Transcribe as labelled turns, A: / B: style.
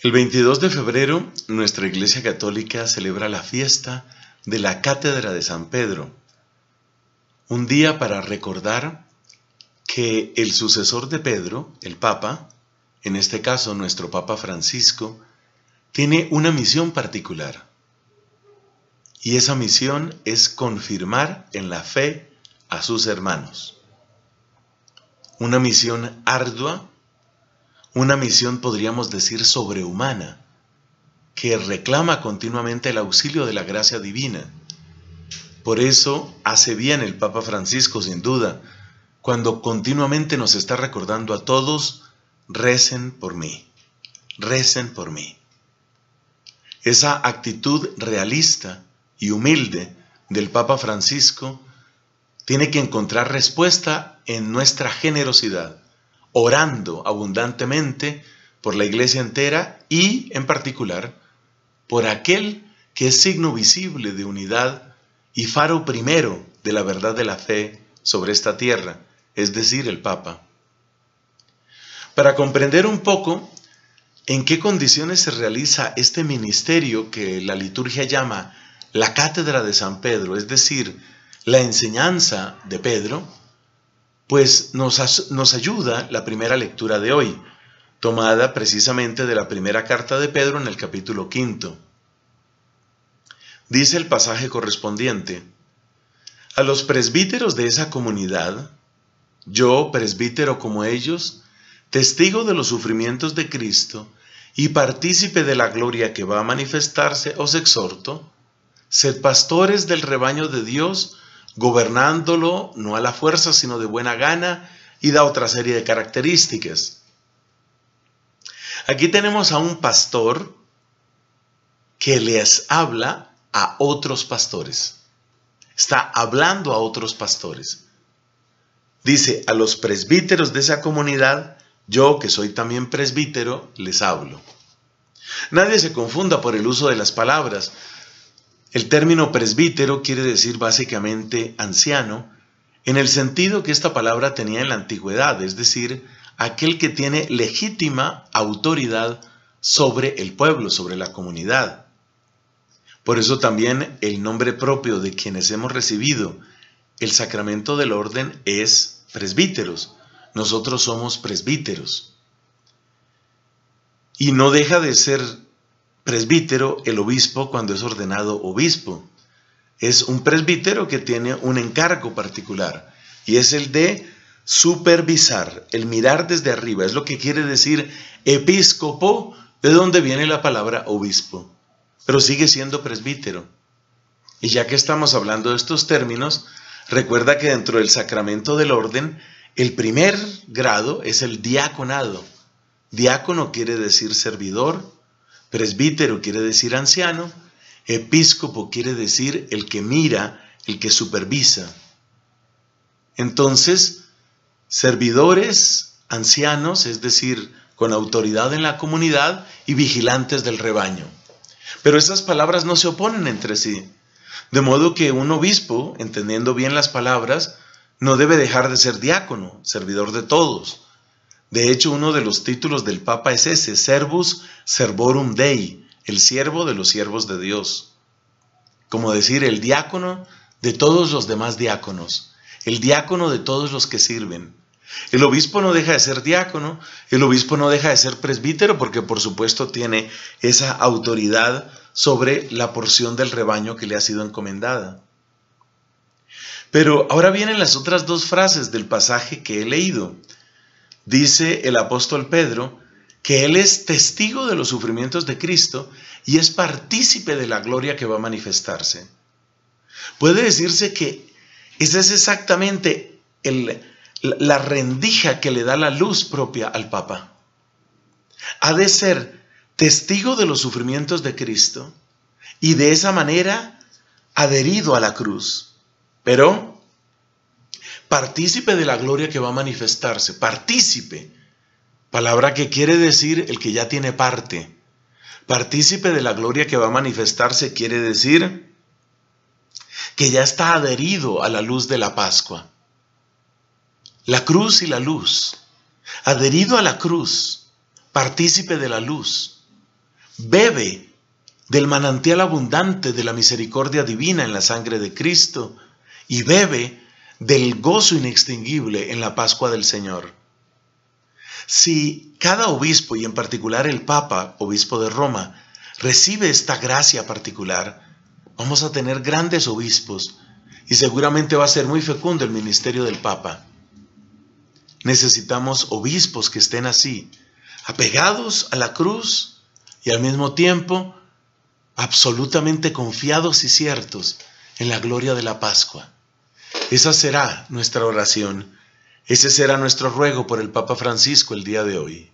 A: El 22 de febrero nuestra Iglesia Católica celebra la fiesta de la Cátedra de San Pedro, un día para recordar que el sucesor de Pedro, el Papa, en este caso nuestro Papa Francisco, tiene una misión particular. Y esa misión es confirmar en la fe a sus hermanos. Una misión ardua una misión, podríamos decir, sobrehumana, que reclama continuamente el auxilio de la gracia divina. Por eso hace bien el Papa Francisco, sin duda, cuando continuamente nos está recordando a todos, recen por mí, recen por mí. Esa actitud realista y humilde del Papa Francisco tiene que encontrar respuesta en nuestra generosidad orando abundantemente por la iglesia entera y, en particular, por aquel que es signo visible de unidad y faro primero de la verdad de la fe sobre esta tierra, es decir, el Papa. Para comprender un poco en qué condiciones se realiza este ministerio que la liturgia llama la cátedra de San Pedro, es decir, la enseñanza de Pedro, pues nos, ayuda la primera lectura de hoy, tomada precisamente de la primera carta de Pedro en el capítulo quinto. Dice el pasaje correspondiente, a los presbíteros de esa comunidad, yo, presbítero como ellos, testigo de los sufrimientos de Cristo y partícipe de la gloria que va a manifestarse, os exhorto, sed pastores del rebaño de Dios, gobernándolo no a la fuerza, sino de buena gana, y da otra serie de características. Aquí tenemos a un pastor que les habla a otros pastores. Está hablando a otros pastores. Dice, a los presbíteros de esa comunidad, yo que soy también presbítero, les hablo. Nadie se confunda por el uso de las palabras. El término presbítero quiere decir básicamente anciano, en el sentido que esta palabra tenía en la antigüedad, es decir, aquel que tiene legítima autoridad sobre el pueblo, sobre la comunidad. Por eso también el nombre propio de quienes hemos recibido el sacramento del orden es presbíteros. Nosotros somos presbíteros. Y no deja de ser presbítero el obispo cuando es ordenado obispo. Es un presbítero que tiene un encargo particular y es el de supervisar, el mirar desde arriba. Es lo que quiere decir episcopo, de donde viene la palabra obispo. Pero sigue siendo presbítero. Y ya que estamos hablando de estos términos, recuerda que dentro del sacramento del orden, el primer grado es el diaconado. Diácono quiere decir servidor, Presbítero quiere decir anciano, episcopo quiere decir el que mira, el que supervisa. Entonces, servidores ancianos, es decir, con autoridad en la comunidad y vigilantes del rebaño. Pero esas palabras no se oponen entre sí. De modo que un obispo, entendiendo bien las palabras, no debe dejar de ser diácono, servidor de todos. De hecho, uno de los títulos del Papa es ese, Servus Servorum Dei, el siervo de los siervos de Dios. Como decir, el diácono de todos los demás diáconos, el diácono de todos los que sirven. El obispo no deja de ser diácono, el obispo no deja de ser presbítero porque por supuesto tiene esa autoridad sobre la porción del rebaño que le ha sido encomendada. Pero ahora vienen las otras dos frases del pasaje que he leído dice el apóstol Pedro que Él es testigo de los sufrimientos de Cristo y es partícipe de la gloria que va a manifestarse. Puede decirse que esa es exactamente la rendija que le da la luz propia al Papa. Ha de ser testigo de los sufrimientos de Cristo y de esa manera adherido a la cruz. Pero partícipe de la gloria que va a manifestarse, partícipe, palabra que quiere decir el que ya tiene parte, partícipe de la gloria que va a manifestarse quiere decir que ya está adherido a la luz de la Pascua. La cruz y la luz, adherido a la cruz, partícipe de la luz, bebe del manantial abundante de la misericordia divina en la sangre de Cristo y bebe del gozo inextinguible en la Pascua del Señor. Si cada obispo, y en particular el Papa, obispo de Roma, recibe esta gracia particular, vamos a tener grandes obispos y seguramente va a ser muy fecundo el ministerio del Papa. Necesitamos obispos que estén así, apegados a la cruz y al mismo tiempo absolutamente confiados y ciertos en la gloria de la Pascua. Esa será nuestra oración, ese será nuestro ruego por el Papa Francisco el día de hoy.